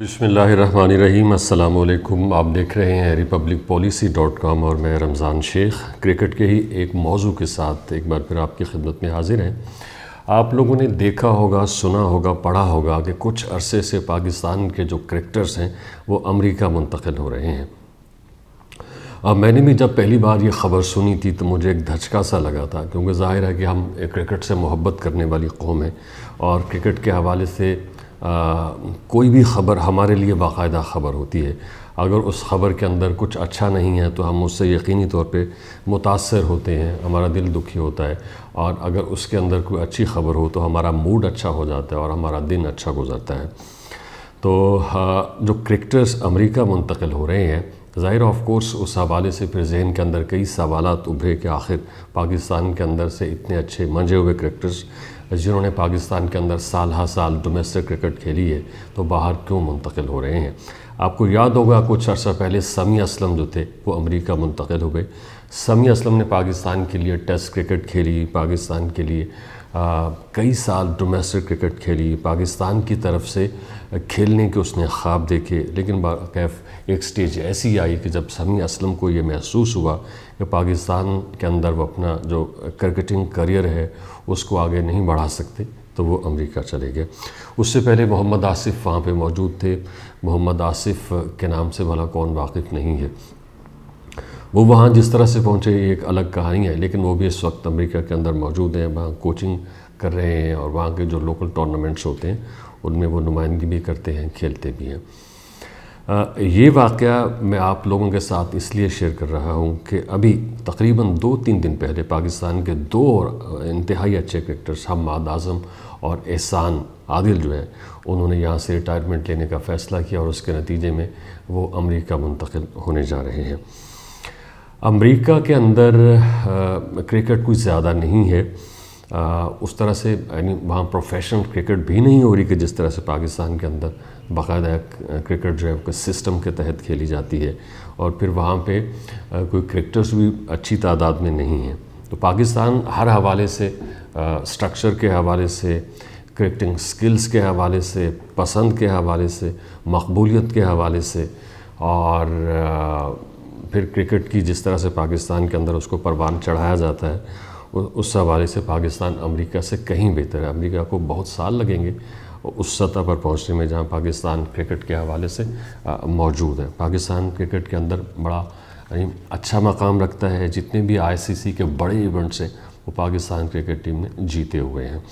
बिसमीम अल्लाम आप देख रहे हैं रिपब्लिक पॉलिसी डॉट कॉम और मैं रमज़ान शेख क्रिकेट के ही एक मौजू के साथ एक बार फिर आपकी खिदमत में हाजिर हैं आप लोगों ने देखा होगा सुना होगा पढ़ा होगा कि कुछ अरसे से पाकिस्तान के जो क्रिकेटर्स हैं वो अमरीका मुंतकिल हो रहे हैं अब मैंने भी जब पहली बार ये ख़बर सुनी थी तो मुझे एक धचका सा लगा था क्योंकि जाहिर है कि हम क्रिकेट से मोहब्बत करने वाली कौम है और क्रिकेट के हवाले से आ, कोई भी ख़बर हमारे लिए बाकायदा ख़बर होती है अगर उस ख़बर के अंदर कुछ अच्छा नहीं है तो हम उससे यकीनी तौर पे मुतासर होते हैं हमारा दिल दुखी होता है और अगर उसके अंदर कोई अच्छी ख़बर हो तो हमारा मूड अच्छा हो जाता है और हमारा दिन अच्छा गुजरता है तो जो क्रिकेटर्स अमेरिका मुंतकिल हो रहे हैं ज़ाहिर ऑफ कोर्स उस हवाले से फिर जहन के अंदर कई सवाल उभरे कि आखिर पाकिस्तान के अंदर से इतने अच्छे मंझे हुए क्रिकेटर्स जिन्होंने पाकिस्तान के अंदर साल हा साल डोमेस्टिक क्रिकेट खेली है तो बाहर क्यों मुंतकिल हो रहे हैं आपको याद होगा कुछ अर्सा पहले समी असलम जो थे वो अमरीका मुंतकिल हो गए समी असलम ने पाकिस्तान के लिए टेस्ट क्रिकेट खेली पाकिस्तान के लिए कई साल डोमेस्टिक क्रिकेट खेली पाकिस्तान की तरफ से खेलने के उसने ख्वाब देखे लेकिन बाकैफ एक स्टेज ऐसी आई कि जब समी असलम को ये महसूस हुआ कि पाकिस्तान के अंदर वो अपना जो क्रिकेटिंग करियर है उसको आगे नहीं बढ़ा सकते तो वो अमेरिका चले गए उससे पहले मोहम्मद आसिफ वहाँ पे मौजूद थे मोहम्मद आसिफ के नाम से भला कौन वाकिफ़ नहीं है वो वहाँ जिस तरह से पहुँचे एक अलग कहानी है लेकिन वो भी इस वक्त अमेरिका के अंदर मौजूद हैं वहाँ कोचिंग कर रहे हैं और वहाँ के जो लोकल टूर्नामेंट्स होते हैं उनमें वो नुमाइंदगी भी करते हैं खेलते भी हैं ये वाक़ मैं आप लोगों के साथ इसलिए शेयर कर रहा हूँ कि अभी तकरीबन दो तीन दिन पहले पाकिस्तान के दो और इंतहाई अच्छे क्रिकेटर्स हमाद आज़म और एहसान आदिल जो है उन्होंने यहाँ से रिटायरमेंट लेने का फ़ैसला किया और उसके नतीजे में वो अमरीका मुंतकिल होने जा रहे हैं अमेरिका के अंदर क्रिकेट कुछ ज़्यादा नहीं है आ, उस तरह से यानी वहाँ प्रोफेशनल क्रिकेट भी नहीं हो रही कि जिस तरह से पाकिस्तान के अंदर बाकायदा क्रिकेट जो है सिस्टम के तहत खेली जाती है और फिर वहाँ पे कोई क्रिकेटर्स भी अच्छी तादाद में नहीं हैं तो पाकिस्तान हर हवाले से स्ट्रक्चर के हवाले से क्रिकेटिंग स्किल्स के हवाले से पसंद के हवाले से मकबूलीत के हवाले से और फिर क्रिकेट की जिस तरह से पाकिस्तान के अंदर उसको परवान चढ़ाया जाता है उस हवाले से पाकिस्तान अमेरिका से कहीं बेहतर है अमेरिका को बहुत साल लगेंगे उस सतह पर पहुंचने में जहां पाकिस्तान क्रिकेट के हवाले से मौजूद है पाकिस्तान क्रिकेट के अंदर बड़ा अच्छा मकाम रखता है जितने भी आईसीसी के बड़े इवेंट्स हैं वो पाकिस्तान क्रिकेट टीम ने जीते हुए हैं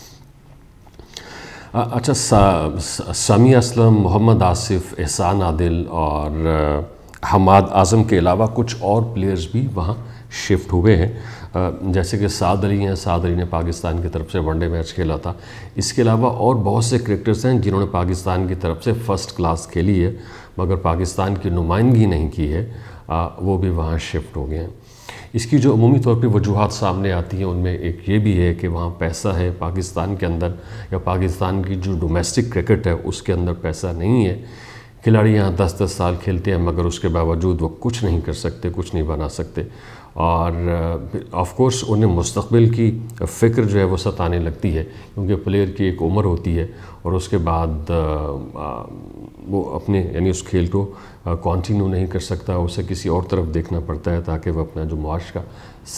अच्छा समी असलम मोहम्मद आसिफ एहसान आदिल और हमाद आज़म के अलावा कुछ और प्लेयर्स भी वहाँ शिफ्ट हुए हैं जैसे कि साद अली हैं साद अली ने पाकिस्तान की तरफ से वनडे मैच खेला था इसके अलावा और बहुत से क्रिकेटर्स हैं जिन्होंने पाकिस्तान की तरफ से फ़र्स्ट क्लास खेली है मगर पाकिस्तान की नुमाइंदगी नहीं की है वो भी वहाँ शिफ्ट हो गए हैं इसकी जो अमूमी तौर पर वजूहत सामने आती हैं उनमें एक ये भी है कि वहाँ पैसा है पाकिस्तान के अंदर या पाकिस्तान की जो डोमेस्टिक क्रिकेट है उसके अंदर पैसा नहीं है खिलाड़ी यहाँ दस दस साल खेलते हैं मगर उसके बावजूद वो कुछ नहीं कर सकते कुछ नहीं बना सकते और ऑफ कोर्स उन्हें मुस्तबिल की फ़िक्र जो है वो सताने लगती है क्योंकि प्लेयर की एक उम्र होती है और उसके बाद वो अपने यानी उस खेल को कंटिन्यू नहीं कर सकता उसे किसी और तरफ देखना पड़ता है ताकि वह अपना जो मुआश का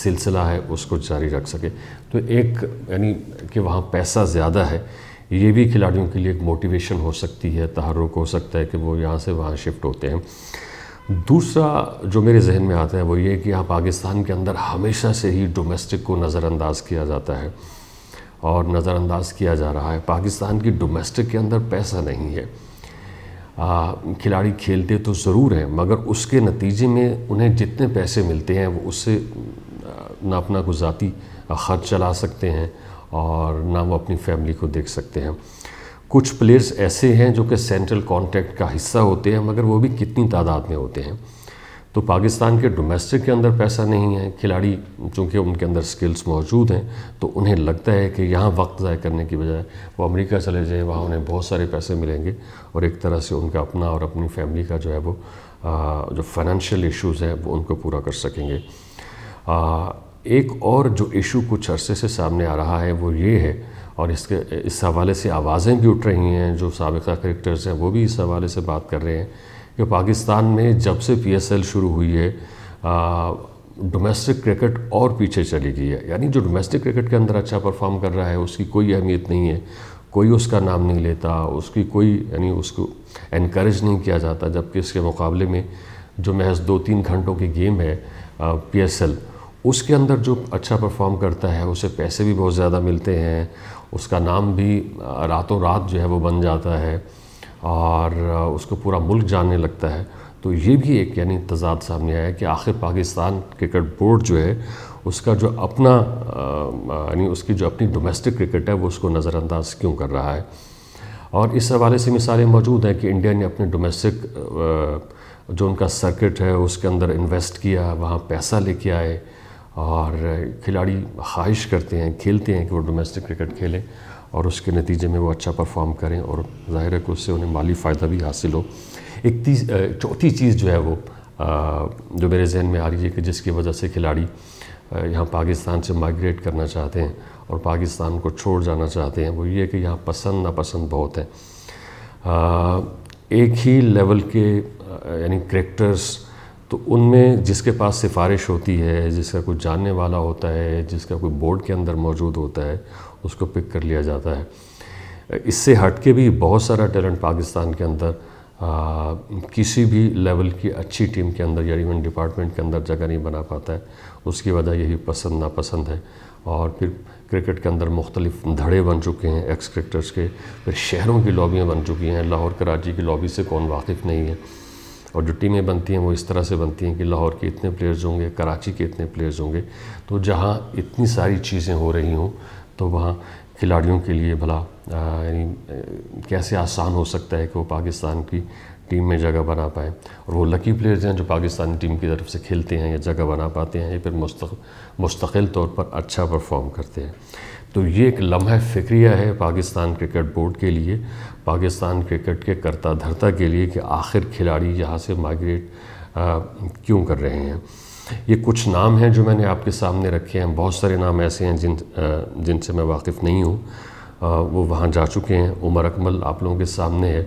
सिलसिला है उसको जारी रख सके तो एक यानी कि वहाँ पैसा ज़्यादा है ये भी खिलाड़ियों के लिए एक मोटिवेशन हो सकती है तहरुक हो सकता है कि वो यहाँ से वहाँ शिफ्ट होते हैं दूसरा जो मेरे जहन में आता है वो ये कि यहाँ पाकिस्तान के अंदर हमेशा से ही डोमेस्टिक को नज़रअंदाज किया जाता है और नज़रअंदाज किया जा रहा है पाकिस्तान की डोमेस्टिक के अंदर पैसा नहीं है खिलाड़ी खेलते तो ज़रूर हैं मगर उसके नतीजे में उन्हें जितने पैसे मिलते हैं वो उससे ना अपना कोई ख़र्च चला सकते हैं और ना वो अपनी फैमिली को देख सकते हैं कुछ प्लेयर्स ऐसे हैं जो कि सेंट्रल कॉन्टैक्ट का हिस्सा होते हैं मगर वो भी कितनी तादाद में होते हैं तो पाकिस्तान के डोमेस्टिक के अंदर पैसा नहीं है खिलाड़ी चूँकि उनके अंदर स्किल्स मौजूद हैं तो उन्हें लगता है कि यहाँ वक्त ज़ाय करने की बजाय वो अमेरिका चले जाएँ वहाँ उन्हें बहुत सारे पैसे मिलेंगे और एक तरह से उनका अपना और अपनी फैमिली का जो है वो आ, जो फाइनेंशियल इश्यूज़ है वो उनको पूरा कर सकेंगे आ, एक और जो इशू कुछ अरसे से सामने आ रहा है वो ये है और इसके इस हवाले से आवाज़ें भी उठ रही हैं जो सबका करेक्टर्स हैं वो भी इस हवाले से बात कर रहे हैं कि पाकिस्तान में जब से पी एस एल शुरू हुई है डोमेस्टिक क्रिकेट और पीछे चली गई है यानी जो डोमेस्टिक क्रिकेट के अंदर अच्छा परफॉर्म कर रहा है उसकी कोई अहमियत नहीं है कोई उसका नाम नहीं लेता उसकी कोई यानी उसको इनक्रेज नहीं किया जाता जबकि इसके मुकाबले में जो महज दो तीन घंटों की गेम है पी एस एल उसके अंदर जो अच्छा परफॉर्म करता है उसे पैसे भी बहुत ज़्यादा मिलते हैं उसका नाम भी रातों रात जो है वो बन जाता है और उसको पूरा मुल्क जानने लगता है तो ये भी एक यानी तजाद सामने आया कि आखिर पाकिस्तान क्रिकेट बोर्ड जो है उसका जो अपना यानी उसकी जो अपनी डोमेस्टिक क्रिकेट है वो उसको नज़रअंदाज क्यों कर रहा है और इस हवाले से मिसालें मौजूद हैं कि इंडिया ने अपने डोमेस्टिक जो उनका सर्किट है उसके अंदर इन्वेस्ट किया वहाँ पैसा लेके आए और खिलाड़ी ख्वाहिश करते हैं खेलते हैं कि वो डोमेस्टिक क्रिकेट खेलें और उसके नतीजे में वो अच्छा परफॉर्म करें और ज़ाहिर है कि उससे उन्हें माली फ़ायदा भी हासिल हो एक चौथी चीज़ जो है वो जो मेरे जहन में आ रही है कि जिसकी वजह से खिलाड़ी यहाँ पाकिस्तान से माइग्रेट करना चाहते हैं और पाकिस्तान को छोड़ जाना चाहते हैं वो ये कि यहाँ पसंद नापसंद बहुत है एक ही लेवल के यानी करेक्टर्स तो उनमें जिसके पास सिफारिश होती है जिसका कोई जानने वाला होता है जिसका कोई बोर्ड के अंदर मौजूद होता है उसको पिक कर लिया जाता है इससे हट के भी बहुत सारा टैलेंट पाकिस्तान के अंदर आ, किसी भी लेवल की अच्छी टीम के अंदर या इवन डिपार्टमेंट के अंदर जगह नहीं बना पाता है उसकी वजह यही पसंद नापसंद है और फिर क्रिकेट के अंदर मुख्तलिफ धड़े बन चुके हैं एक्स क्रिकेटर्स के फिर शहरों की लॉबियाँ बन चुकी हैं लाहौर कराची की लॉबी से कौन वाकिफ़ नहीं है और जो टीमें बनती हैं वो इस तरह से बनती हैं कि लाहौर के इतने प्लेयर्स होंगे कराची के इतने प्लेयर्स होंगे तो जहाँ इतनी सारी चीज़ें हो रही हों तो वहाँ खिलाड़ियों के लिए भला यानी कैसे आसान हो सकता है कि वो पाकिस्तान की टीम में जगह बना पाए और वो लकी प्लेयर्स हैं जो पाकिस्तानी टीम की तरफ से खेलते हैं या जगह बना पाते हैं या फिर मुस्तकिल तौर पर अच्छा परफॉर्म करते हैं तो ये एक लम्हा फिक्रिया है पाकिस्तान क्रिकेट बोर्ड के लिए पाकिस्तान क्रिकेट के करता धरता के लिए कि आखिर खिलाड़ी यहाँ से माइग्रेट क्यों कर रहे हैं ये कुछ नाम हैं जो मैंने आपके सामने रखे हैं बहुत सारे नाम ऐसे हैं जिन जिनसे मैं वाकिफ़ नहीं हूँ वो वहाँ जा चुके हैं उमर अकमल आप लोगों के सामने है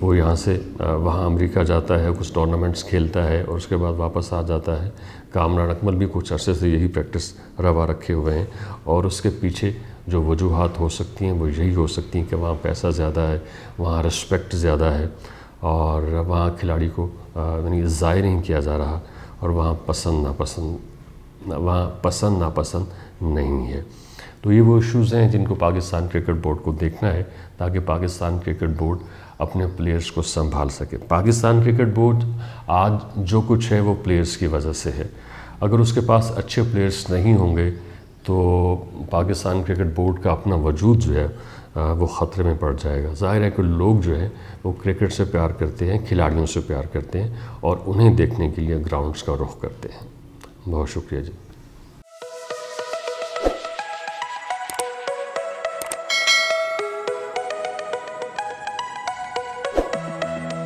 वो यहाँ से वहाँ अमेरिका जाता है कुछ टूर्नामेंट्स खेलता है और उसके बाद वापस आ जाता है कामरान अकमल भी कुछ अरसे से यही प्रैक्टिस रवा रखे हुए हैं और उसके पीछे जो वजूहत हो सकती हैं वो यही हो सकती हैं कि वहाँ पैसा ज़्यादा है वहाँ रिस्पेक्ट ज़्यादा है और वहाँ खिलाड़ी को यानी ज़ाय नहीं किया जा रहा और वहाँ पसंद नापसंद वहाँ पसंद नापसंद नहीं है तो ये वो इश्यूज़ हैं जिनको पाकिस्तान क्रिकेट बोर्ड को देखना है ताकि पाकिस्तान क्रिकेट बोर्ड अपने प्लेयर्स को संभाल सके पाकिस्तान क्रिकेट बोर्ड आज जो कुछ है वो प्लेयर्स की वजह से है अगर उसके पास अच्छे प्लेयर्स नहीं होंगे तो पाकिस्तान क्रिकेट बोर्ड का अपना वजूद जो है वो ख़तरे में पड़ जाएगा जाहिर है कि लोग जो है वो क्रिकेट से प्यार करते हैं खिलाड़ियों से प्यार करते हैं और उन्हें देखने के लिए ग्राउंड्स का रुख करते हैं बहुत शुक्रिया जी